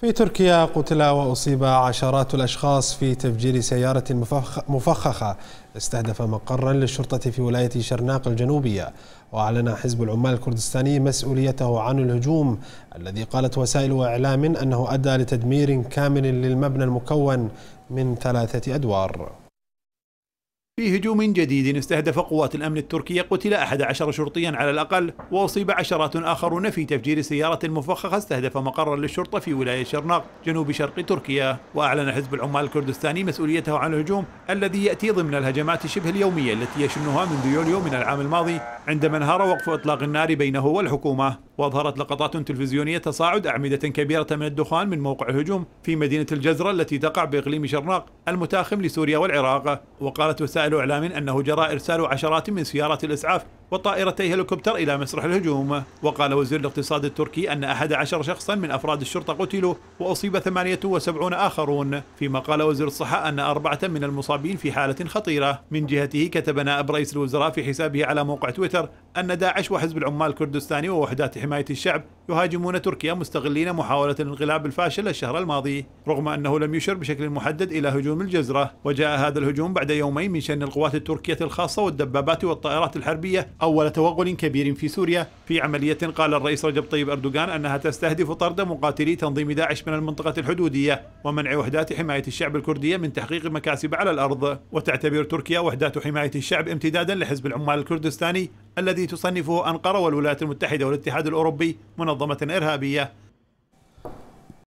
في تركيا قتل وأصيب عشرات الأشخاص في تفجير سيارة مفخخة استهدف مقرا للشرطة في ولاية شرناق الجنوبية وأعلن حزب العمال الكردستاني مسؤوليته عن الهجوم الذي قالت وسائل إعلام أنه أدى لتدمير كامل للمبنى المكون من ثلاثة أدوار في هجوم جديد استهدف قوات الأمن التركية قتل أحد عشر شرطيا على الأقل وأصيب عشرات آخرون في تفجير سيارة مفخخة استهدف مقرا للشرطة في ولاية شرناق جنوب شرق تركيا وأعلن حزب العمال الكردستاني مسؤوليته عن الهجوم الذي يأتي ضمن الهجمات شبه اليومية التي يشنها منذ يوليو من العام الماضي عندما انهار وقف إطلاق النار بينه والحكومة وأظهرت لقطات تلفزيونية تصاعد أعمدة كبيرة من الدخان من موقع هجوم في مدينة الجزرة التي تقع بإقليم شرناق المتاخم لسوريا والعراق وقالت وسائل إعلام أنه جرى إرسال عشرات من سيارات الإسعاف وطائرتي هليكوبتر إلى مسرح الهجوم وقال وزير الاقتصاد التركي أن 11 شخصا من أفراد الشرطة قتلوا وأصيب 78 آخرون فيما قال وزير الصحة أن أربعة من المصابين في حالة خطيرة من جهته كتب نائب رئيس الوزراء في حسابه على موقع تويتر أن داعش وحزب العمال الكردستاني ووحدات حماية الشعب يهاجمون تركيا مستغلين محاولة الانقلاب الفاشلة الشهر الماضي رغم أنه لم يشر بشكل محدد إلى هجوم الجزرة وجاء هذا الهجوم بعد يومين من شن القوات التركية الخاصة والدبابات والطائرات الحربية أول توغل كبير في سوريا في عملية قال الرئيس رجب طيب أردوغان أنها تستهدف طرد مقاتلي تنظيم داعش من المنطقة الحدودية ومنع وحدات حماية الشعب الكردية من تحقيق مكاسب على الأرض وتعتبر تركيا وحدات حماية الشعب امتدادا لحزب العمال الكردستاني الذي تصنفه أنقرة والولايات المتحدة والاتحاد الأوروبي منظمة إرهابية